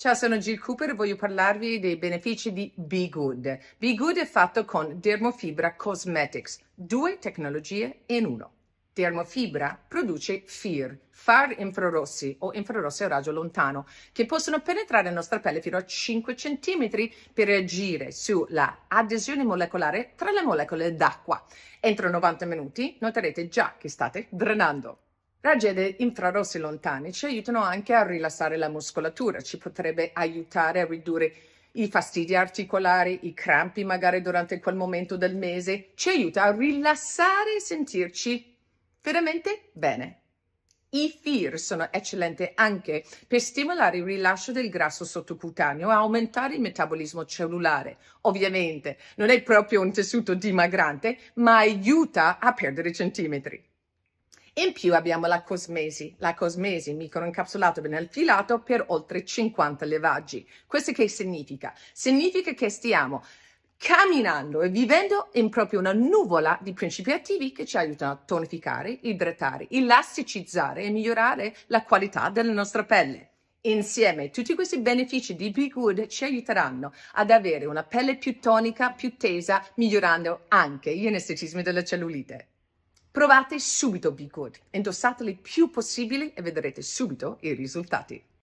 Ciao, sono Jill Cooper e voglio parlarvi dei benefici di Be Good. Be Good è fatto con Dermofibra Cosmetics, due tecnologie in uno. Dermofibra produce FIR, far infrarossi o infrarossi a raggio lontano, che possono penetrare la nostra pelle fino a 5 cm per reagire sulla adesione molecolare tra le molecole d'acqua. Entro 90 minuti noterete già che state drenando. Raggi infrarossi lontani ci aiutano anche a rilassare la muscolatura, ci potrebbe aiutare a ridurre i fastidi articolari, i crampi magari durante quel momento del mese, ci aiuta a rilassare e sentirci veramente bene. I FIR sono eccellenti anche per stimolare il rilascio del grasso sottocutaneo e aumentare il metabolismo cellulare. Ovviamente non è proprio un tessuto dimagrante, ma aiuta a perdere centimetri. In più abbiamo la cosmesi, la cosmesi microincapsulato benalfilato per oltre 50 levaggi. Questo che significa? Significa che stiamo camminando e vivendo in proprio una nuvola di principi attivi che ci aiutano a tonificare, idratare, elasticizzare e migliorare la qualità della nostra pelle. Insieme tutti questi benefici di Be Good ci aiuteranno ad avere una pelle più tonica, più tesa, migliorando anche gli anestetismi della cellulite. Provate subito B Good, indossateli il più possibile e vedrete subito i risultati.